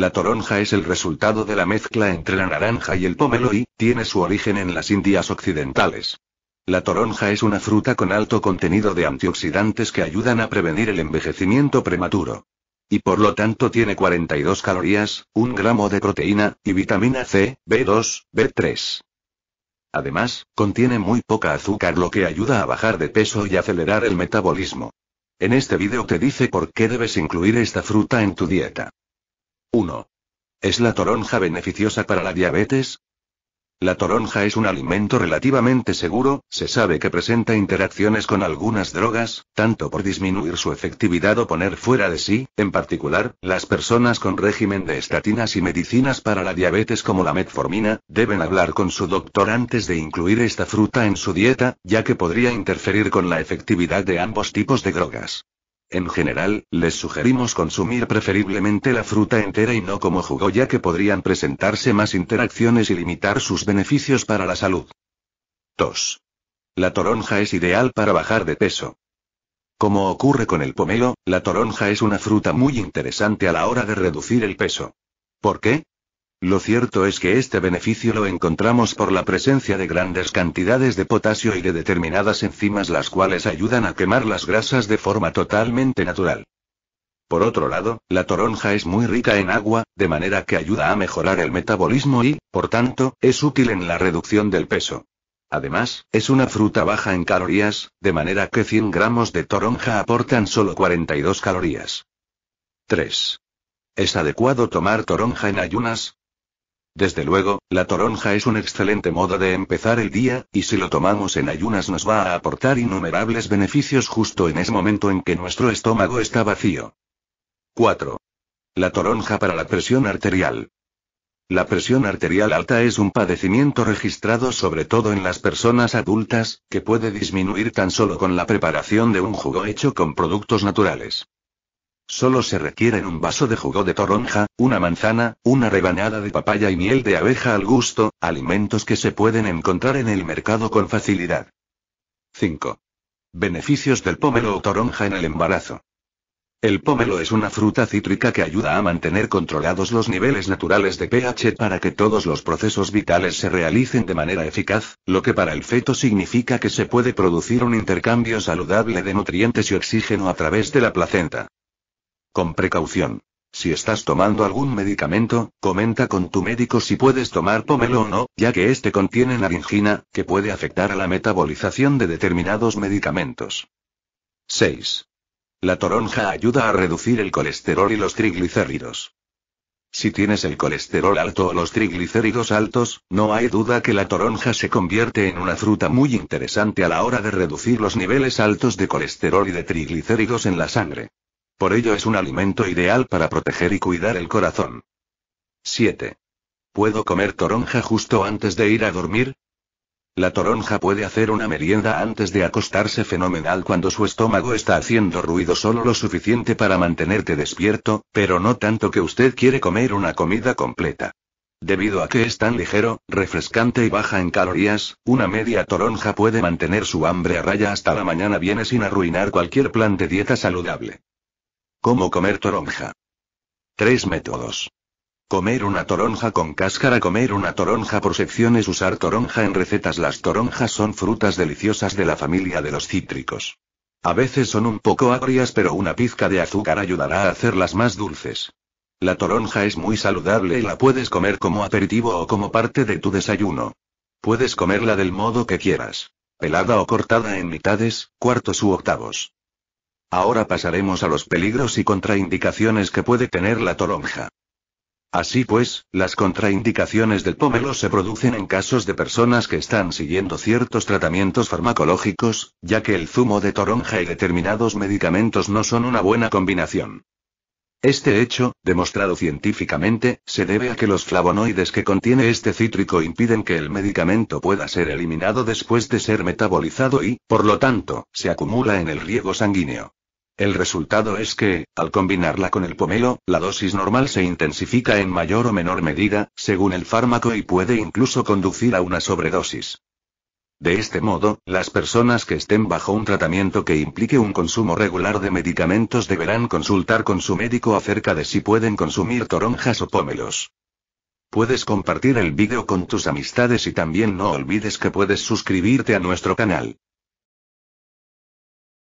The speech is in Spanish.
La toronja es el resultado de la mezcla entre la naranja y el pomelo y, tiene su origen en las Indias occidentales. La toronja es una fruta con alto contenido de antioxidantes que ayudan a prevenir el envejecimiento prematuro. Y por lo tanto tiene 42 calorías, un gramo de proteína, y vitamina C, B2, B3. Además, contiene muy poca azúcar lo que ayuda a bajar de peso y acelerar el metabolismo. En este vídeo te dice por qué debes incluir esta fruta en tu dieta. 1. ¿Es la toronja beneficiosa para la diabetes? La toronja es un alimento relativamente seguro, se sabe que presenta interacciones con algunas drogas, tanto por disminuir su efectividad o poner fuera de sí, en particular, las personas con régimen de estatinas y medicinas para la diabetes como la metformina, deben hablar con su doctor antes de incluir esta fruta en su dieta, ya que podría interferir con la efectividad de ambos tipos de drogas. En general, les sugerimos consumir preferiblemente la fruta entera y no como jugo ya que podrían presentarse más interacciones y limitar sus beneficios para la salud. 2. La toronja es ideal para bajar de peso. Como ocurre con el pomelo, la toronja es una fruta muy interesante a la hora de reducir el peso. ¿Por qué? Lo cierto es que este beneficio lo encontramos por la presencia de grandes cantidades de potasio y de determinadas enzimas las cuales ayudan a quemar las grasas de forma totalmente natural. Por otro lado, la toronja es muy rica en agua, de manera que ayuda a mejorar el metabolismo y, por tanto, es útil en la reducción del peso. Además, es una fruta baja en calorías, de manera que 100 gramos de toronja aportan solo 42 calorías. 3. Es adecuado tomar toronja en ayunas, desde luego, la toronja es un excelente modo de empezar el día, y si lo tomamos en ayunas nos va a aportar innumerables beneficios justo en ese momento en que nuestro estómago está vacío. 4. La toronja para la presión arterial. La presión arterial alta es un padecimiento registrado sobre todo en las personas adultas, que puede disminuir tan solo con la preparación de un jugo hecho con productos naturales. Solo se requieren un vaso de jugo de toronja, una manzana, una rebanada de papaya y miel de abeja al gusto, alimentos que se pueden encontrar en el mercado con facilidad. 5. Beneficios del pomelo o toronja en el embarazo. El pomelo es una fruta cítrica que ayuda a mantener controlados los niveles naturales de pH para que todos los procesos vitales se realicen de manera eficaz, lo que para el feto significa que se puede producir un intercambio saludable de nutrientes y oxígeno a través de la placenta. Con precaución. Si estás tomando algún medicamento, comenta con tu médico si puedes tomar pomelo o no, ya que este contiene naringina, que puede afectar a la metabolización de determinados medicamentos. 6. La toronja ayuda a reducir el colesterol y los triglicéridos. Si tienes el colesterol alto o los triglicéridos altos, no hay duda que la toronja se convierte en una fruta muy interesante a la hora de reducir los niveles altos de colesterol y de triglicéridos en la sangre. Por ello es un alimento ideal para proteger y cuidar el corazón. 7. ¿Puedo comer toronja justo antes de ir a dormir? La toronja puede hacer una merienda antes de acostarse fenomenal cuando su estómago está haciendo ruido solo lo suficiente para mantenerte despierto, pero no tanto que usted quiere comer una comida completa. Debido a que es tan ligero, refrescante y baja en calorías, una media toronja puede mantener su hambre a raya hasta la mañana viene sin arruinar cualquier plan de dieta saludable. ¿Cómo comer toronja? Tres métodos. Comer una toronja con cáscara, comer una toronja por secciones, usar toronja en recetas. Las toronjas son frutas deliciosas de la familia de los cítricos. A veces son un poco agrias, pero una pizca de azúcar ayudará a hacerlas más dulces. La toronja es muy saludable y la puedes comer como aperitivo o como parte de tu desayuno. Puedes comerla del modo que quieras. Pelada o cortada en mitades, cuartos u octavos. Ahora pasaremos a los peligros y contraindicaciones que puede tener la toronja. Así pues, las contraindicaciones del pomelo se producen en casos de personas que están siguiendo ciertos tratamientos farmacológicos, ya que el zumo de toronja y determinados medicamentos no son una buena combinación. Este hecho, demostrado científicamente, se debe a que los flavonoides que contiene este cítrico impiden que el medicamento pueda ser eliminado después de ser metabolizado y, por lo tanto, se acumula en el riego sanguíneo. El resultado es que, al combinarla con el pomelo, la dosis normal se intensifica en mayor o menor medida, según el fármaco y puede incluso conducir a una sobredosis. De este modo, las personas que estén bajo un tratamiento que implique un consumo regular de medicamentos deberán consultar con su médico acerca de si pueden consumir toronjas o pomelos. Puedes compartir el vídeo con tus amistades y también no olvides que puedes suscribirte a nuestro canal.